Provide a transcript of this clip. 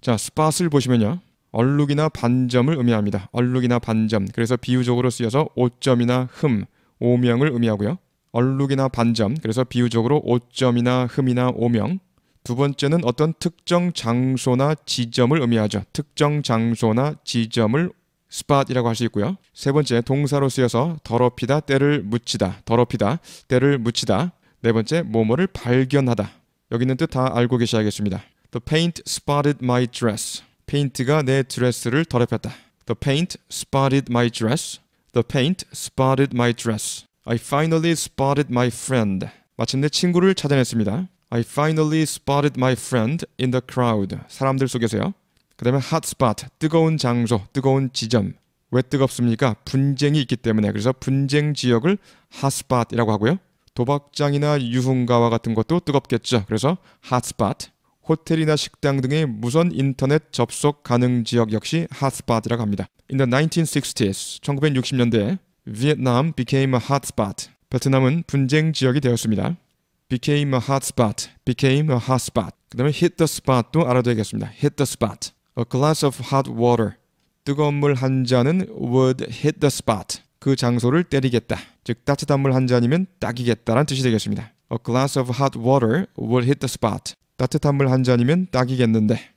자, 스팟을 보시면요. 얼룩이나 반점을 의미합니다. 얼룩이나 반점. 그래서 비유적으로 쓰여서 오점이나 흠, 오명을 의미하고요. 얼룩이나 반점. 그래서 비유적으로 오점이나 흠이나 오명. 두 번째는 어떤 특정 장소나 지점을 의미하죠. 특정 장소나 지점을 스팟이라고 할 수 있고요. 세 번째 동사로 쓰여서 더럽히다, 때를 묻히다, 더럽히다, 때를 묻히다. 네 번째 뭐뭐를 발견하다. 여기는 있뜻다 알고 계셔야겠습니다. The paint spotted my dress. 페인트가 내 드레스를 더럽혔다. The paint spotted my dress. The paint spotted my dress. I finally spotted my friend. 마침내 친구를 찾아냈습니다. I finally spotted my friend in the crowd. 사람들 속에서요. 그 다음에 hot spot, 뜨거운 장소, 뜨거운 지점. 왜 뜨겁습니까? 분쟁이 있기 때문에. 그래서 분쟁 지역을 hot spot이라고 하고요. 도박장이나 유흥가와 같은 것도 뜨겁겠죠. 그래서 hot spot. 호텔이나 식당 등의 무선 인터넷 접속 가능 지역 역시 핫스팟이라고 합니다. In the 1960s, 1960년대 Vietnam became a hotspot. 베트남은 분쟁 지역이 되었습니다. became a hotspot, became a hotspot. 그다음에 hit the spot도 알아둬야겠습니다. hit the spot. A glass of hot water. 뜨거운 물 한 잔은 would hit the spot. 그 장소를 때리겠다. 즉 따뜻한 물 한 잔이면 딱이겠다라는 뜻이 되겠습니다. A glass of hot water would hit the spot. 따뜻한 물 한 잔이면 딱이겠는데.